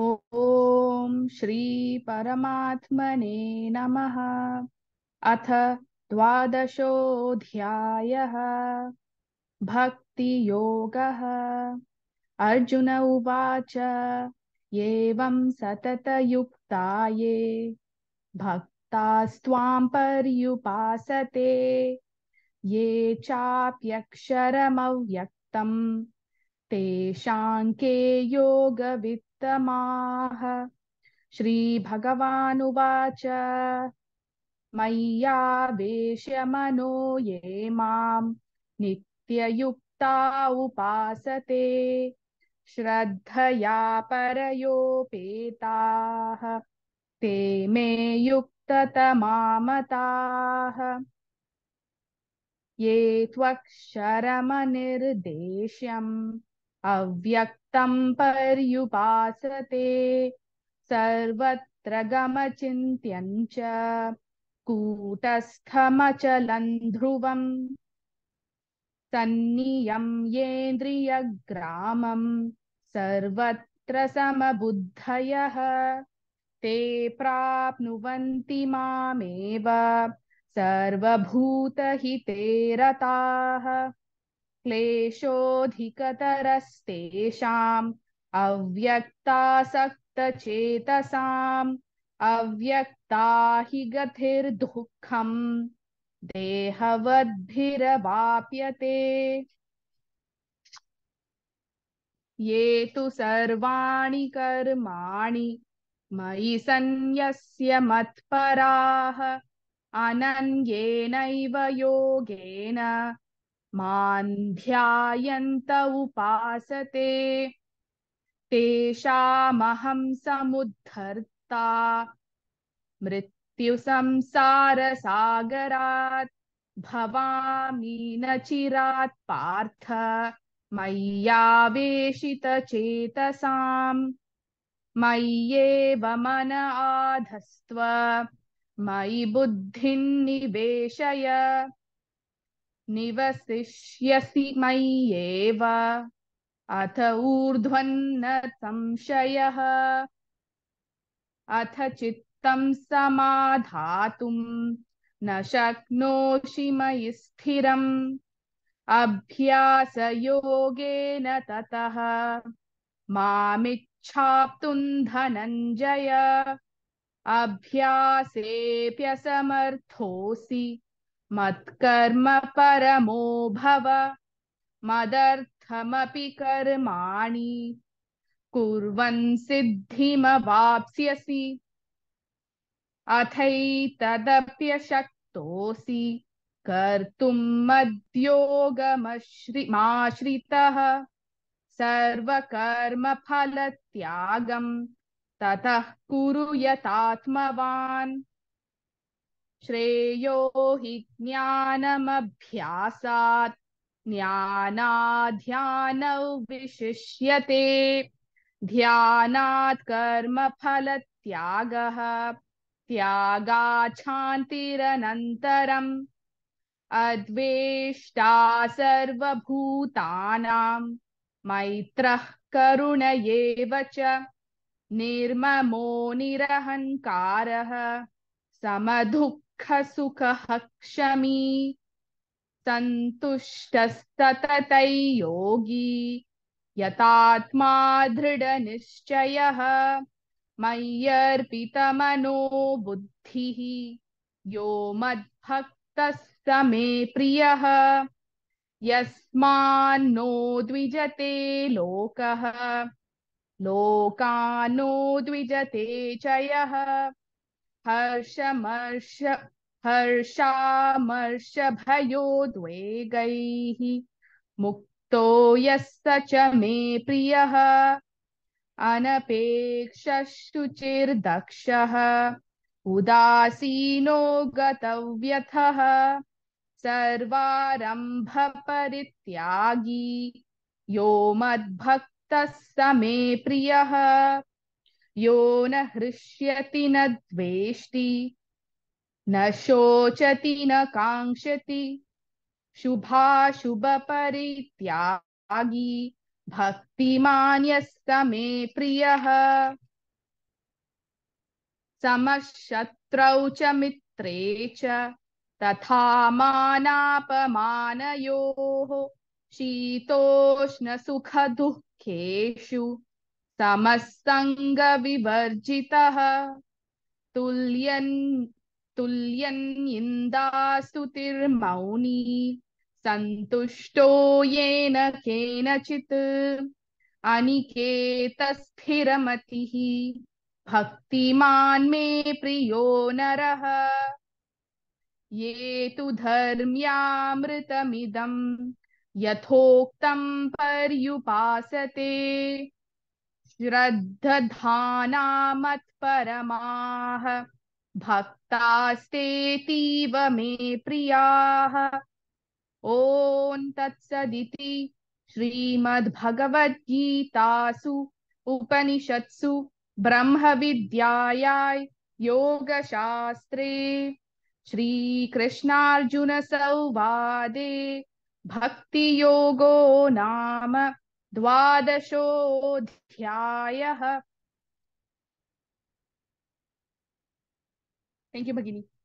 ओम श्री परमात्मने नमः अथ द्वादशोऽध्यायः भक्तियोगः अर्जुन उवाच एवं सततयुक्ताये भक्तास्त्वां पर्युपासते ये चाप्यक्षरमव्यक्तम् तेषाङ्के योगवित्तमाः श्रीभगवानुवाच मय्यावेश्य मनो ये माम् नित्ययुक्ता उपासते श्रद्धया परयोपेताः ते मे युक्ततमामताः ये त्वक्षरमनिर्देश्यम् अव्यक्तं पर्युपासते सर्वत्र गमचिन्त्यं च कूटस्थमचलं ध्रुवम् सन्नियं येन्द्रियग्रामं सर्वत्र समबुद्धयः ते प्राप्नुवन्ति मामेव सर्वभूतहिते क्लेशोऽधिकतरस्तेषाम् अव्यक्तासक्तचेतसाम् अव्यक्ता हि गतिर्दुःखम् देहवद्भिरवाप्यते ये तु सर्वाणि कर्माणि मयि सन्न्यस्य मत्पराः अनन्येनैव योगेन मां ध्यायन्त उपासते तेषामहं समुद्धर्ता मृत्युसंसारसागरात् भवामि न चिरात् पार्थ मय्यावेशितचेतसाम् मय्येव मन आधस्त्व मयि बुद्धिन्निवेशय निवसिष्यसि मयि एव अथ ऊर्ध्वन्न संशयः अथ चित्तं समाधातुं न शक्नोषि मयि स्थिरम् अभ्यासयोगेन ततः मामिच्छाप्तुं धनञ्जय अभ्यासेऽप्यसमर्थोऽसि मत्कर्म परमो भव मदर्थमपि कर्माणि कुर्वन् सिद्धिमवाप्स्यसि अथैतदप्यशक्तोऽसि कर्तुं मद्योगमश्रिमाश्रितः सर्वकर्मफलत्यागं ततः कुरु यतात्मवान् श्रेयो हि ज्ञानमभ्यासात् ज्ञानाध्यानौ विशिष्यते ध्यानात् कर्मफलत्यागः त्यागाच्छान्तिरनन्तरम् अद्वेष्टा सर्वभूतानां मैत्रः करुण एव च निर्ममो निरहङ्कारः समधुक् सुखहक्षमी सन्तुष्टस्तततै योगी यतात्मा दृढनिश्चयः मय्यर्पितमनो बुद्धिः यो मद्भक्तः स मे प्रियः यस्मान्नो द्विजते लोकः लोकानो द्विजते च यः हर्षमर्ष हर्षामर्षभयोद्वेगैः मुक्तो यः स च मे प्रियः अनपेक्षशुचिर्दक्षः उदासीनो गतव्यथः सर्वारम्भपरित्यागी यो मद्भक्तः स मे प्रियः यो न हृष्यति न द्वेष्टि न शोचति न काङ्क्षति शुभाशुभ भक्तिमान्यस्त मे प्रियः समशत्रौ च मित्रे च तथा मानापमानयोः शीतोष्णसुखदुःखेषु समस्तङ्गविवर्जितः तुल्यन् तुल्यन्निन्दास्तुतिर्मौनी सन्तुष्टो येन केनचित् अनिकेतस्थिरमतिः भक्तिमान् मे प्रियो नरः ये तु धर्म्यामृतमिदम् यथोक्तम् पर्युपासते श्रद्धधानामत्परमाः भक्तास्तेतीव मे प्रियाः ॐ तत्सदिति श्रीमद्भगवद्गीतासु उपनिषत्सु ब्रह्मविद्यायाय योगशास्त्रे श्रीकृष्णार्जुनसंवादे भक्तियोगो नाम द्वादशोऽध्यायः थैंक यू भगिनी